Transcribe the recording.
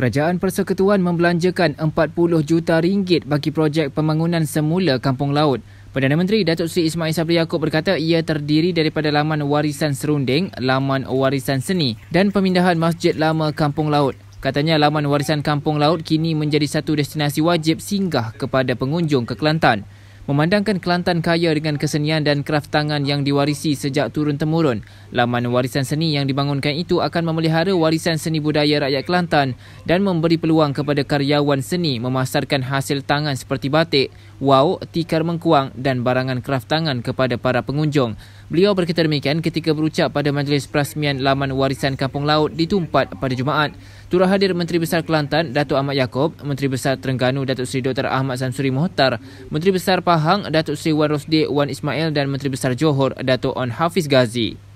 Kerajaan Persekutuan membelanjakan 40 juta ringgit bagi projek pembangunan semula kampung laut. Perdana Menteri Datuk Seri Ismail Sabri Yaakob berkata ia terdiri daripada laman warisan serunding, laman warisan seni dan pemindahan masjid lama kampung laut. Katanya laman warisan kampung laut kini menjadi satu destinasi wajib singgah kepada pengunjung ke Kelantan. Memandangkan Kelantan kaya dengan kesenian dan kraf tangan yang diwarisi sejak turun-temurun, laman warisan seni yang dibangunkan itu akan memelihara warisan seni budaya rakyat Kelantan dan memberi peluang kepada karyawan seni memasarkan hasil tangan seperti batik, wau, tikar mengkuang dan barangan kraf tangan kepada para pengunjung. Beliau berkata demikian ketika berucap pada majlis perasmian laman warisan Kampung Laut di Tumpat pada Jumaat. Turut hadir Menteri Besar Kelantan, Datuk Ahmad Yaakob, Menteri Besar Terengganu, Datuk Seri Dr. Ahmad Samsuri Mohtar, Menteri Besar Pahang, Pahang, Datuk Seri Wan Rosdi, Wan Ismail dan Menteri Besar Johor, Datuk On Hafiz Ghazi.